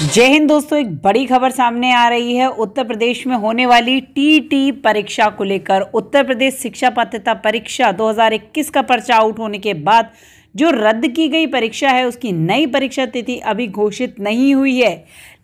जय हिंद दोस्तों एक बड़ी खबर सामने आ रही है उत्तर प्रदेश में होने वाली टीटी परीक्षा को लेकर उत्तर प्रदेश शिक्षा पात्रता परीक्षा 2021 का पर्चा आउट होने के बाद जो रद्द की गई परीक्षा है उसकी नई परीक्षा तिथि अभी घोषित नहीं हुई है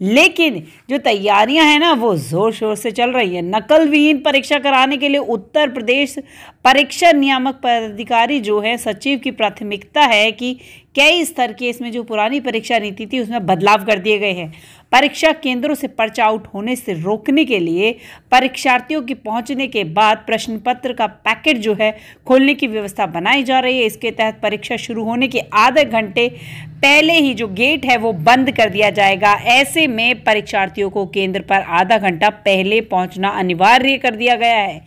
लेकिन जो तैयारियां हैं ना वो ज़ोर शोर से चल रही है नकल विहीन परीक्षा कराने के लिए उत्तर प्रदेश परीक्षा नियामक पदाधिकारी जो है सचिव की प्राथमिकता है कि कई स्तर के इसमें जो पुरानी परीक्षा नीति थी उसमें बदलाव कर दिए गए हैं परीक्षा केंद्रों से पर्चा आउट होने से रोकने के लिए परीक्षार्थियों की पहुंचने के बाद प्रश्न पत्र का पैकेट जो है खोलने की व्यवस्था बनाई जा रही है इसके तहत परीक्षा शुरू होने के आधे घंटे पहले ही जो गेट है वो बंद कर दिया जाएगा ऐसे में परीक्षार्थियों को केंद्र पर आधा घंटा पहले पहुंचना अनिवार्य कर दिया गया है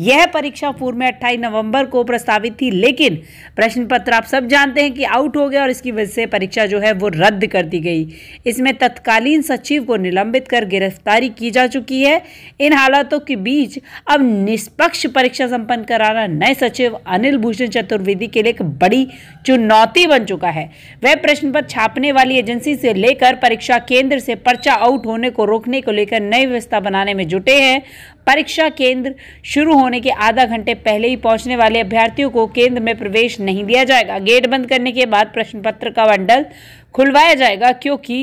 यह परीक्षा पूर्व में अट्ठाईस नवंबर को प्रस्तावित थी लेकिन प्रश्न पत्र आप सब जानते हैं कि आउट हो गया और इसकी वजह से परीक्षा जो है वो रद्द कर दी गई इसमें तत्कालीन सचिव को निलंबित कर गिरफ्तारी की जा चुकी है इन हालातों के बीच अब निष्पक्ष परीक्षा संपन्न कराना नए सचिव अनिल भूषण चतुर्वेदी के लिए एक बड़ी चुनौती बन चुका है वह प्रश्न पत्र छापने वाली एजेंसी से लेकर परीक्षा केंद्र से पर्चा आउट होने को रोकने को लेकर नई व्यवस्था बनाने में जुटे हैं परीक्षा केंद्र शुरू होने होने के आधा घंटे पहले ही पहुंचने वाले अभ्यर्थियों को केंद्र में प्रवेश नहीं दिया जाएगा गेट बंद करने के बाद प्रश्न पत्र का बंडल खुलवाया जाएगा क्योंकि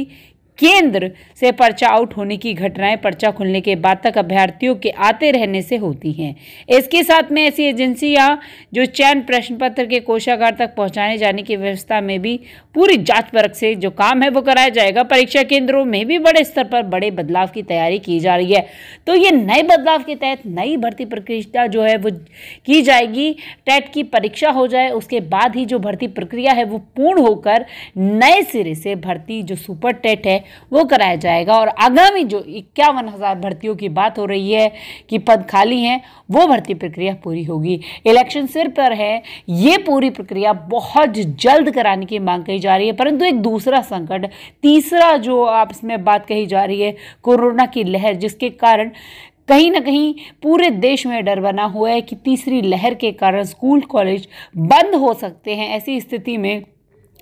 केंद्र से पर्चा आउट होने की घटनाएं पर्चा खुलने के बाद तक अभ्यर्थियों के आते रहने से होती हैं इसके साथ में ऐसी एजेंसियां जो चयन प्रश्न पत्र के कोषागार तक पहुंचाने जाने की व्यवस्था में भी पूरी जांच परख से जो काम है वो कराया जाएगा परीक्षा केंद्रों में भी बड़े स्तर पर बड़े बदलाव की तैयारी की जा रही है तो ये नए बदलाव के तहत नई भर्ती प्रक्रिया जो है वो की जाएगी टेट की परीक्षा हो जाए उसके बाद ही जो भर्ती प्रक्रिया है वो पूर्ण होकर नए सिरे से भर्ती जो सुपर टेट है वो कराया जाएगा और आगामी जो इक्यावन हज़ार भर्तियों की बात हो रही है कि पद खाली हैं वो भर्ती प्रक्रिया पूरी होगी इलेक्शन सिर पर है ये पूरी प्रक्रिया बहुत जल्द कराने की मांग कही जा रही है परंतु एक दूसरा संकट तीसरा जो आप इसमें बात कही जा रही है कोरोना की लहर जिसके कारण कहीं ना कहीं पूरे देश में डर बना हुआ है कि तीसरी लहर के कारण स्कूल कॉलेज बंद हो सकते हैं ऐसी स्थिति में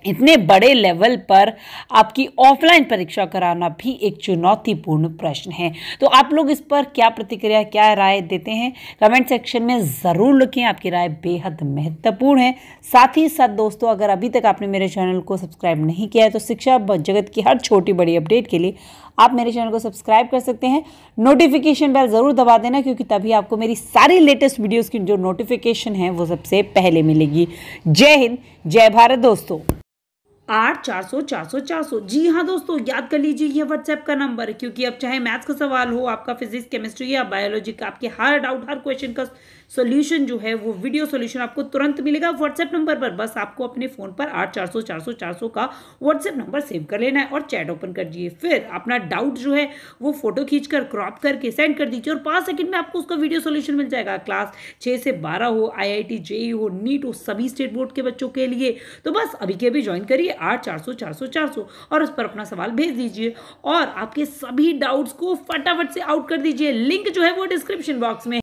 इतने बड़े लेवल पर आपकी ऑफलाइन परीक्षा कराना भी एक चुनौतीपूर्ण प्रश्न है तो आप लोग इस पर क्या प्रतिक्रिया क्या राय देते हैं कमेंट सेक्शन में ज़रूर लिखें आपकी राय बेहद महत्वपूर्ण है साथ ही साथ दोस्तों अगर अभी तक आपने मेरे चैनल को सब्सक्राइब नहीं किया है तो शिक्षा जगत की हर छोटी बड़ी अपडेट के लिए आप मेरे चैनल को सब्सक्राइब कर सकते हैं नोटिफिकेशन बेल ज़रूर दबा देना क्योंकि तभी आपको मेरी सारी लेटेस्ट वीडियोज़ की जो नोटिफिकेशन है वो सबसे पहले मिलेगी जय हिंद जय भारत दोस्तों आठ चार सौ चार सौ चार सौ जी हाँ दोस्तों याद कर लीजिए ये व्हाट्सएप का नंबर है क्योंकि अब चाहे मैथ्स का सवाल हो आपका फिजिक्स केमिस्ट्री या बायोलॉजी का आपके हर डाउट हर क्वेश्चन का सोल्यूशन जो है वो वीडियो सोल्यूशन आपको तुरंत मिलेगा व्हाट्सएप नंबर पर बस आपको अपने फ़ोन पर आठ चार सौ चार सौ चार सौ का व्हाट्सएप नंबर सेव कर लेना है और चैट ओपन कर दिए फिर अपना डाउट जो है वो फोटो खींचकर क्रॉप करके सेंड कर दीजिए और पाँच सेकंड में आपको उसका वीडियो सोल्यूशन मिल जाएगा क्लास छः से बारह हो आई आई जेई हो नीट हो सभी स्टेट बोर्ड के बच्चों के लिए तो बस अभी के अभी ज्वाइन करिए आठ चार सौ चार सौ चार सौ और उस पर अपना सवाल भेज दीजिए और आपके सभी डाउट्स को फटाफट से आउट कर दीजिए लिंक जो है वो डिस्क्रिप्शन बॉक्स में